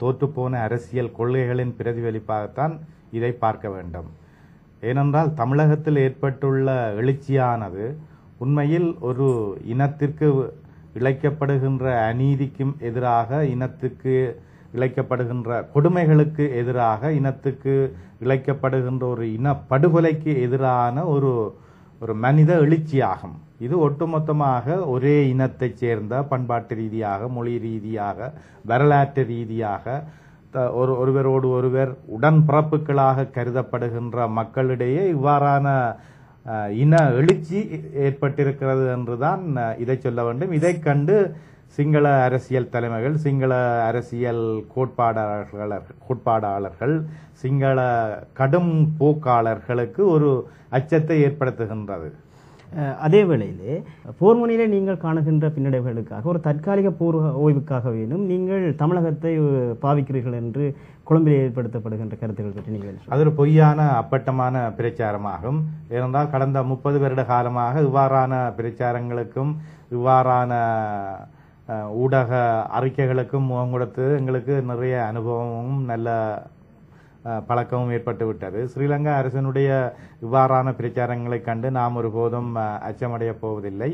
தோற்றுப்போன அரசியல் கொள்கைகளின் பிரதிபலிப்பாகத்தான் இதை பார்க்க வேண்டும் ஏனென்றால் தமிழகத்தில் ஏற்பட்டுள்ள எழுச்சியானது உண்மையில் ஒரு இனத்திற்கு இழைக்கப்படுகின்ற அநீதிக்கும் எதிராக இனத்துக்கு இழைக்கப்படுகின்ற கொடுமைகளுக்கு எதிராக இனத்துக்கு இழைக்கப்படுகின்ற ஒரு இன படுகொலைக்கு எதிரான ஒரு ஒரு மனித எழுச்சியாகும் இது ஒட்டுமொத்தமாக ஒரே இனத்தைச் சேர்ந்த பண்பாட்டு ரீதியாக மொழி ரீதியாக வரலாற்று ரீதியாக ஒரு ஒருவரோடு ஒருவர் பிறப்புகளாக கருதப்படுகின்ற மக்களிடையே இவ்வாறான இன எழுச்சி ஏற்பட்டிருக்கிறது என்றுதான் இதை சொல்ல வேண்டும் இதை கண்டு சிங்கள அரசியல் தலைமைகள் சிங்கள அரசியல் கோட்பாடாளர்கள் கோட்பாடாளர்கள் சிங்கள கடும் போக்காளர்களுக்கு ஒரு அச்சத்தை ஏற்படுத்துகின்றது அதே வேளையிலே போர் நீங்கள் காணுகின்ற பின்னடைவுகளுக்காக ஒரு தற்காலிக போர் ஓய்வுக்காக வேணும் நீங்கள் தமிழகத்தை பாவிக்கிறீர்கள் என்று குழம்பில் ஏற்படுத்தப்படுகின்ற கருத்துக்கள் பற்றி நீங்கள் அது ஒரு பொய்யான அப்பட்டமான பிரச்சாரமாகும் ஏனென்றால் கடந்த முப்பது வருட காலமாக இவ்வாறான பிரச்சாரங்களுக்கும் இவ்வாறான ஊடக அறிக்கைகளுக்கும் முகம் கொடுத்து எங்களுக்கு நிறைய அனுபவமும் நல்ல பழக்கமும் ஏற்பட்டு விட்டது ஸ்ரீலங்கா அரசனுடைய இவ்வாறான பிரச்சாரங்களை கண்டு நாம் ஒருபோதும் அச்சமடைய போவதில்லை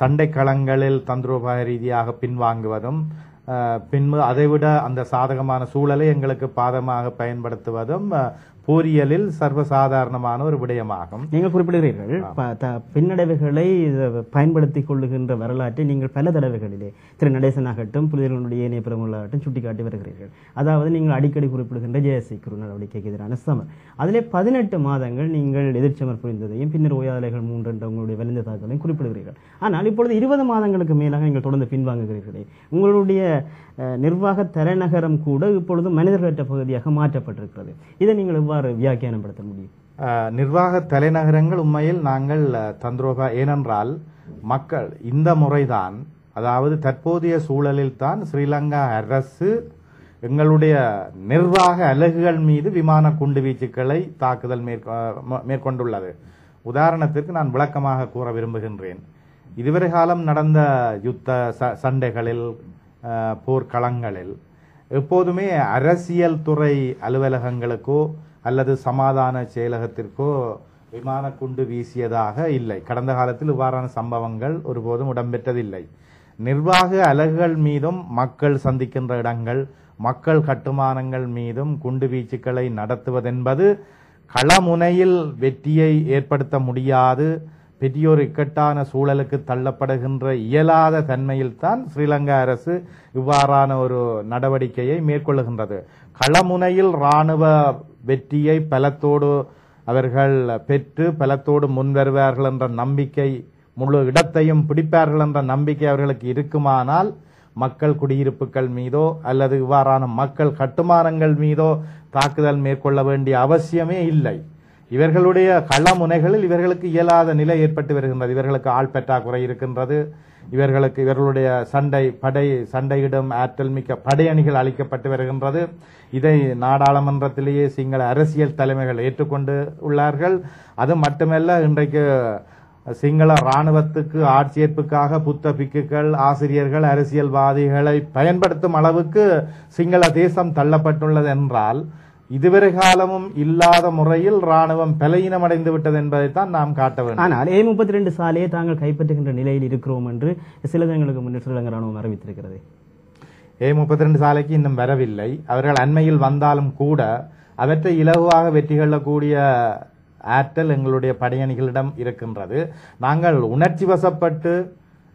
சண்டை களங்களில் தந்திரோபாய ரீதியாக பின்வாங்குவதும் பின்பு அதைவிட அந்த சாதகமான சூழலை எங்களுக்கு பாதமாக பயன்படுத்துவதும் பொறியியலில் சர்வசாதாரணமான ஒரு விடயமாகும் நீங்கள் குறிப்பிடுகிறீர்கள் பின்னடைவுகளை பயன்படுத்திக் கொள்ளுகின்ற வரலாற்றை நீங்கள் பல தடவைகளிலே திரு நடேசன் ஆகட்டும் புலிகளுடைய இணைய பிரமுகளாகட்டும் சுட்டிக்காட்டி வருகிறீர்கள் அதாவது நீங்கள் அடிக்கடி குறிப்பிடுகின்ற ஜெயசி குரு நடவடிக்கைக்கு எதிரான சமர் அதிலே பதினெட்டு மாதங்கள் நீங்கள் எதிர்ச்சமர் புரிந்ததையும் பின்னர் ஓயாதலைகள் மூன்று என்ற உங்களுடைய வெளிந்த தாக்கலையும் குறிப்பிடுகிறீர்கள் ஆனால் இப்பொழுது இருபது மாதங்களுக்கு மேலாக நீங்கள் தொடர்ந்து பின்வாங்குகிறீர்களே உங்களுடைய நிர்வாக தலைநகரம் கூட இப்பொழுது மனிதர்களற்ற பகுதியாக மாற்றப்பட்டிருக்கிறது இதை நீங்கள் எவ்வாறு வியாக்கியானப்படுத்த முடியும் நிர்வாக தலைநகரங்கள் உண்மையில் நாங்கள் தந்திரோபா ஏனென்றால் மக்கள் இந்த முறைதான் அதாவது தற்போதைய சூழலில் தான் ஸ்ரீலங்கா அரசு எங்களுடைய நிர்வாக அலகுகள் மீது விமான குண்டு வீச்சுக்களை தாக்குதல் மேற்கொண்டுள்ளது உதாரணத்திற்கு நான் விளக்கமாக கூற விரும்புகின்றேன் இதுவரை காலம் நடந்த யுத்த சண்டைகளில் போர்க்களங்களில் எப்போதுமே அரசியல் துறை அலுவலகங்களுக்கோ அல்லது சமாதான செயலகத்திற்கோ விமான குண்டு வீசியதாக இல்லை கடந்த காலத்தில் இவ்வாறான சம்பவங்கள் ஒருபோதும் இடம்பெற்றதில்லை நிர்வாக அலகுகள் மீதும் மக்கள் சந்திக்கின்ற இடங்கள் மக்கள் கட்டுமானங்கள் மீதும் குண்டு வீச்சுக்களை நடத்துவதென்பது களமுனையில் வெற்றியை ஏற்படுத்த முடியாது பெரியோர் இக்கட்டான சூழலுக்கு தள்ளப்படுகின்ற இயலாத தன்மையில்தான் ஸ்ரீலங்கா அரசு இவ்வாறான ஒரு நடவடிக்கையை மேற்கொள்ளுகின்றது களமுனையில் இராணுவ வெற்றியை பலத்தோடு அவர்கள் பெற்று பலத்தோடு முன்வருவார்கள் என்ற நம்பிக்கை முழு இடத்தையும் பிடிப்பார்கள் என்ற நம்பிக்கை அவர்களுக்கு இருக்குமானால் மக்கள் குடியிருப்புகள் மீதோ அல்லது இவ்வாறான மக்கள் கட்டுமானங்கள் மீதோ தாக்குதல் மேற்கொள்ள வேண்டிய அவசியமே இல்லை இவர்களுடைய கள முனைகளில் இவர்களுக்கு இயலாத நிலை ஏற்பட்டு வருகின்றது இவர்களுக்கு ஆள் குறை இருக்கின்றது இவர்களுக்கு இவர்களுடைய சண்டை படை சண்டையிடும் ஆற்றல் மிக்க படையணிகள் அளிக்கப்பட்டு வருகின்றது இதை நாடாளுமன்றத்திலேயே சிங்கள அரசியல் தலைமைகள் ஏற்றுக்கொண்டு உள்ளார்கள் அது மட்டுமல்ல இன்றைக்கு சிங்கள இராணுவத்துக்கு ஆட்சியேற்புக்காக புத்த பிக்குகள் ஆசிரியர்கள் அரசியல்வாதிகளை பயன்படுத்தும் அளவுக்கு சிங்கள தேசம் தள்ளப்பட்டுள்ளது என்றால் இதுவரை காலமும் இல்லாத முறையில் ராணுவம் பலையினம் அடைந்து விட்டது என்பதைத்தான் நாம் காட்ட வேண்டும் ஆனால் ஏ முப்பத்தி ரெண்டு சாலையை தாங்கள் கைப்பற்றுகின்ற நிலையில் இருக்கிறோம் என்று சில தினங்களுக்கு முன்னர் ஸ்ரீலங்கா ராணுவம் அறிவித்திருக்கிறது ஏ முப்பத்தி ரெண்டு சாலைக்கு இன்னும் வரவில்லை அவர்கள் அண்மையில் வந்தாலும் கூட அவற்றை இலகுவாக வெற்றி கொள்ளக்கூடிய ஆற்றல் எங்களுடைய படையணிகளிடம் இருக்கின்றது நாங்கள் உணர்ச்சி வசப்பட்டு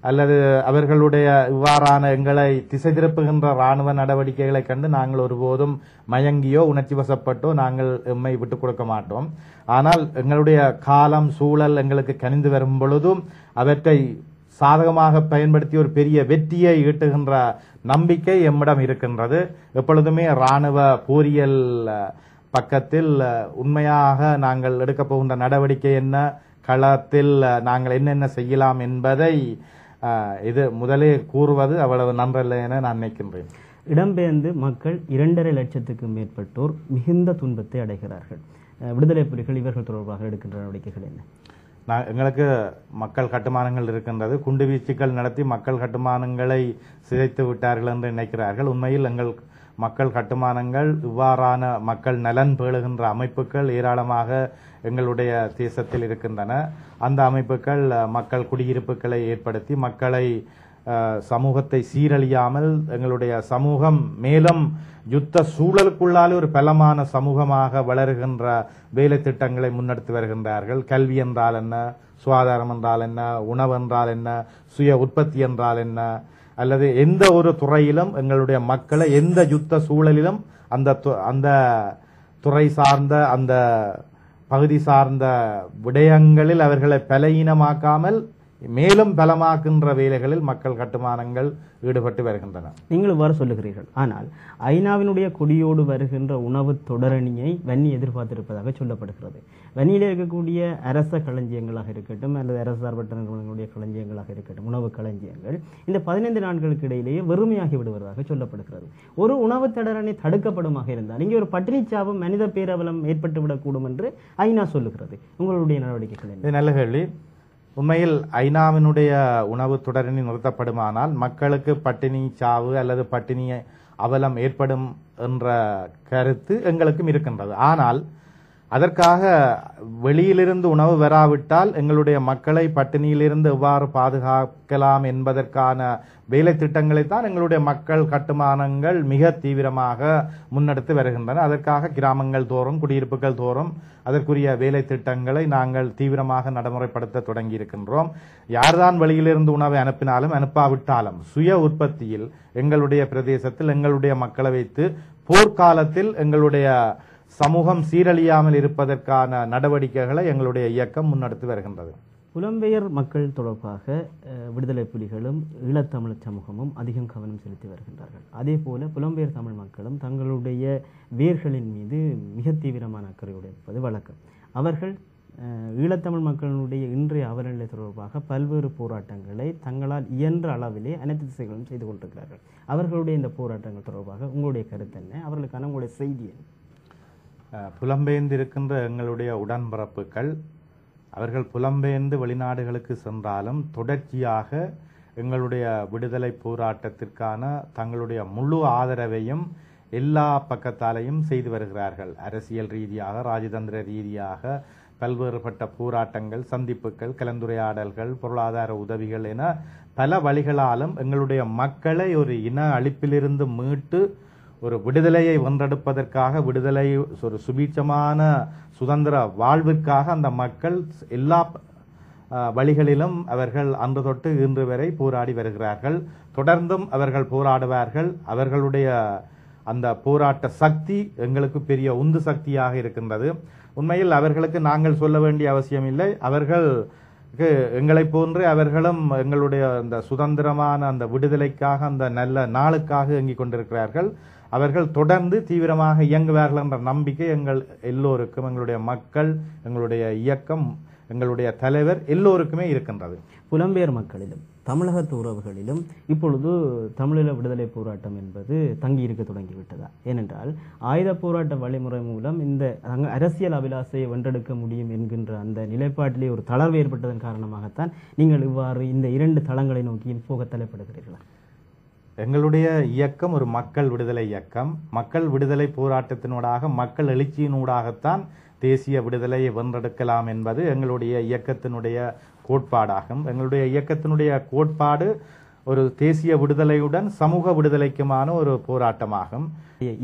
அல்லது அவர்களுடைய இவ்வாறான எங்களை திசை திருப்புகின்ற ராணுவ நடவடிக்கைகளை கண்டு நாங்கள் ஒருபோதும் மயங்கியோ உணர்ச்சி வசப்பட்டோ நாங்கள் எம்மை விட்டுக் கொடுக்க மாட்டோம் ஆனால் எங்களுடைய காலம் சூழல் எங்களுக்கு கனிந்து வரும் பொழுதும் அவற்றை சாதகமாக பயன்படுத்தி ஒரு பெரிய வெற்றியை ஈட்டுகின்ற நம்பிக்கை எம்மிடம் இருக்கின்றது எப்பொழுதுமே இராணுவ போரியல் பக்கத்தில் உண்மையாக நாங்கள் எடுக்கப் போகின்ற நடவடிக்கை என்ன களத்தில் நாங்கள் என்னென்ன செய்யலாம் என்பதை இது முதலே கூறுவது அவ்வளவு நன்றல்ல என நான் நினைக்கின்றேன் இடம்பெயர்ந்து மக்கள் இரண்டரை லட்சத்துக்கு மேற்பட்டோர் மிகுந்த துன்பத்தை அடைகிறார்கள் விடுதலை புலிகள் இவர்கள் தொடர்பாக எடுக்கின்ற நடவடிக்கைகள் என்ன நான் எங்களுக்கு மக்கள் கட்டுமானங்கள் இருக்கின்றது குண்டு வீச்சுக்கள் நடத்தி மக்கள் கட்டுமானங்களை சிதைத்து விட்டார்கள் என்று நினைக்கிறார்கள் உண்மையில் எங்கள் மக்கள் கட்டுமானங்கள் இவ்வாறான மக்கள் நலன் பேழுகின்ற அமைப்புகள் ஏராளமாக எங்களுடைய தேசத்தில் இருக்கின்றன அந்த அமைப்புகள் மக்கள் குடியிருப்புகளை ஏற்படுத்தி மக்களை சமூகத்தை சீரழியாமல் எங்களுடைய சமூகம் மேலும் யுத்த சூழலுக்குள்ளாலே ஒரு பலமான சமூகமாக வளருகின்ற வேலை திட்டங்களை முன்னெடுத்து வருகின்றார்கள் கல்வி என்றால் என்ன சுகாதாரம் என்றால் என்ன உணவு என்றால் என்ன சுய உற்பத்தி என்றால் என்ன அல்லது எந்த ஒரு துறையிலும் எங்களுடைய மக்களை எந்த யுத்த சூழலிலும் அந்த அந்த துறை சார்ந்த அந்த பகுதி சார்ந்த விடயங்களில் அவர்களை பலகீனமாக்காமல் மேலும் பலமாக்கின்ற வேலைகளில் மக்கள் கட்டுமானங்கள் ஈடுபட்டு வருகின்றன நீங்கள் இவ்வாறு சொல்லுகிறீர்கள் ஆனால் ஐநாவினுடைய கொடியோடு வருகின்ற உணவு தொடரணியை வன்னி எதிர்பார்த்திருப்பதாக சொல்லப்படுகிறது வன்னியில் இருக்கக்கூடிய அரச களஞ்சியங்களாக இருக்கட்டும் அல்லது அரசு சார்பற்ற நிறுவனங்களுடைய களஞ்சியங்களாக இருக்கட்டும் உணவு களஞ்சியங்கள் இந்த பதினைந்து நாட்களுக்கு இடையிலேயே வெறுமையாகி விடுவதாக சொல்லப்படுகிறது ஒரு உணவு தொடரணி தடுக்கப்படுமாக இருந்தால் இங்கே ஒரு பட்டினிச்சாவும் மனித பேரவலம் ஏற்பட்டுவிடக்கூடும் என்று ஐநா சொல்லுகிறது உங்களுடைய நடவடிக்கைகள் நல்ல கேள்வி உண்மையில் ஐநாவினுடைய உணவு தொடரணி நிறுத்தப்படுமானால் மக்களுக்கு பட்டினி சாவு அல்லது பட்டினி அவலம் ஏற்படும் என்ற கருத்து எங்களுக்கும் இருக்கின்றது ஆனால் அதற்காக வெளியிலிருந்து உணவு வராவிட்டால் எங்களுடைய மக்களை பட்டினியிலிருந்து எவ்வாறு பாதுகாக்கலாம் என்பதற்கான வேலை திட்டங்களை தான் எங்களுடைய மக்கள் கட்டுமானங்கள் மிக தீவிரமாக முன்னெடுத்து வருகின்றன அதற்காக கிராமங்கள் தோறும் குடியிருப்புகள் தோறும் அதற்குரிய வேலை திட்டங்களை நாங்கள் தீவிரமாக நடைமுறைப்படுத்த தொடங்கி இருக்கின்றோம் யார்தான் வெளியிலிருந்து உணவை அனுப்பினாலும் அனுப்பாவிட்டாலும் சுய உற்பத்தியில் எங்களுடைய பிரதேசத்தில் எங்களுடைய மக்களை வைத்து போர்க்காலத்தில் எங்களுடைய சமூகம் சீரழியாமல் இருப்பதற்கான நடவடிக்கைகளை எங்களுடைய இயக்கம் முன்னெடுத்து வருகின்றது புலம்பெயர் மக்கள் தொடர்பாக விடுதலை புலிகளும் ஈழத்தமிழ் சமூகமும் அதிகம் கவனம் செலுத்தி வருகின்றார்கள் அதே போல புலம்பெயர் தமிழ் மக்களும் தங்களுடைய வேர்களின் மீது மிக தீவிரமான அக்கறையோடு இருப்பது வழக்கம் அவர்கள் ஈழத்தமிழ் மக்களுடைய இன்றைய அவலநிலை தொடர்பாக பல்வேறு போராட்டங்களை தங்களால் இயன்ற அளவிலே அனைத்து திசைகளும் செய்து கொண்டிருக்கிறார்கள் அவர்களுடைய இந்த போராட்டங்கள் தொடர்பாக உங்களுடைய கருத்து என்ன அவர்களுக்கான உங்களுடைய செய்தி என்ன புலம்பெயர்ந்திருக்கின்ற எங்களுடைய உடன்பிறப்புகள் அவர்கள் புலம்பெயர்ந்து வெளிநாடுகளுக்கு சென்றாலும் தொடர்ச்சியாக எங்களுடைய விடுதலை போராட்டத்திற்கான தங்களுடைய முழு ஆதரவையும் எல்லா பக்கத்தாலையும் செய்து வருகிறார்கள் அரசியல் ரீதியாக ராஜதந்திர ரீதியாக பல்வேறுபட்ட போராட்டங்கள் சந்திப்புகள் கலந்துரையாடல்கள் பொருளாதார உதவிகள் என பல வழிகளாலும் எங்களுடைய மக்களை ஒரு இன அழிப்பிலிருந்து மீட்டு ஒரு விடுதலையை ஒன்றெடுப்பதற்காக விடுதலை ஒரு சுபீட்சமான சுதந்திர வாழ்விற்காக அந்த மக்கள் எல்லா வழிகளிலும் அவர்கள் அன்று தொட்டு இன்று வரை போராடி வருகிறார்கள் தொடர்ந்தும் அவர்கள் போராடுவார்கள் அவர்களுடைய அந்த போராட்ட சக்தி எங்களுக்கு பெரிய உந்து சக்தியாக இருக்கின்றது உண்மையில் அவர்களுக்கு நாங்கள் சொல்ல வேண்டிய அவசியம் இல்லை அவர்கள் எங்களை போன்று அவர்களும் எங்களுடைய அந்த சுதந்திரமான அந்த விடுதலைக்காக அந்த நல்ல நாளுக்காக இயங்கிக் கொண்டிருக்கிறார்கள் அவர்கள் தொடர்ந்து தீவிரமாக இயங்குவார்கள் என்ற நம்பிக்கை எங்கள் எல்லோருக்கும் எங்களுடைய மக்கள் எங்களுடைய இயக்கம் எங்களுடைய தலைவர் எல்லோருக்குமே இருக்கின்றது புலம்பெயர் மக்களிலும் தமிழகத்து உறவுகளிலும் இப்பொழுது தமிழீழ விடுதலை போராட்டம் என்பது தங்கியிருக்க தொடங்கிவிட்டதா ஏனென்றால் ஆயுத போராட்ட வழிமுறை மூலம் இந்த அரசியல் அபிலாசையை ஒன்றெடுக்க முடியும் என்கின்ற அந்த நிலைப்பாட்டிலே ஒரு தளர்வு ஏற்பட்டதன் காரணமாகத்தான் நீங்கள் இவ்வாறு இந்த இரண்டு தளங்களை நோக்கியும் போக தலைப்படுகிறீர்களா எங்களுடைய இயக்கம் ஒரு மக்கள் விடுதலை இயக்கம் மக்கள் விடுதலை போராட்டத்தினூடாக மக்கள் எழுச்சியினூடாகத்தான் தேசிய விடுதலையை வென்றெடுக்கலாம் என்பது எங்களுடைய இயக்கத்தினுடைய கோட்பாடாகும் எங்களுடைய இயக்கத்தினுடைய கோட்பாடு ஒரு தேசிய விடுதலையுடன் சமூக விடுதலைக்குமான ஒரு போராட்டமாகும்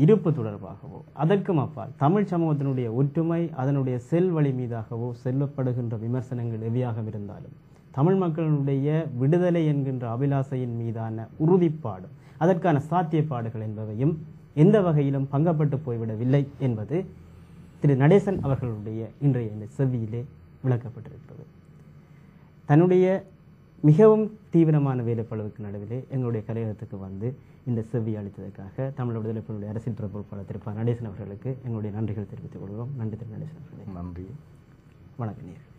இருப்பு தொடர்பாகவோ அதற்கும் அப்பால் தமிழ் சமூகத்தினுடைய ஒற்றுமை அதனுடைய செல் வழி மீதாகவோ செல்லப்படுகின்ற விமர்சனங்கள் எவையாக இருந்தாலும் தமிழ் மக்களுடைய விடுதலை என்கின்ற அபிலாசையின் மீதான உறுதிப்பாடு அதற்கான சாத்தியப்பாடுகள் என்பவையும் எந்த வகையிலும் பங்கப்பட்டு போய்விடவில்லை என்பது திரு நடேசன் அவர்களுடைய இன்றைய இந்த செவ்வியிலே விளக்கப்பட்டிருக்கிறது தன்னுடைய மிகவும் தீவிரமான வேலைப்பளவுக்கு நடுவிலே எங்களுடைய கலையகத்துக்கு வந்து இந்த செவ்வி அளித்ததற்காக தமிழ் விடுதலை புலிகளுடைய அரசியல் தொடர்பாளர் திரு நடேசன் அவர்களுக்கு எங்களுடைய நன்றிகள் தெரிவித்துக் கொள்கிறோம் நன்றி திரு நடேசன் அவர்களே நன்றி வணக்கம் நீர்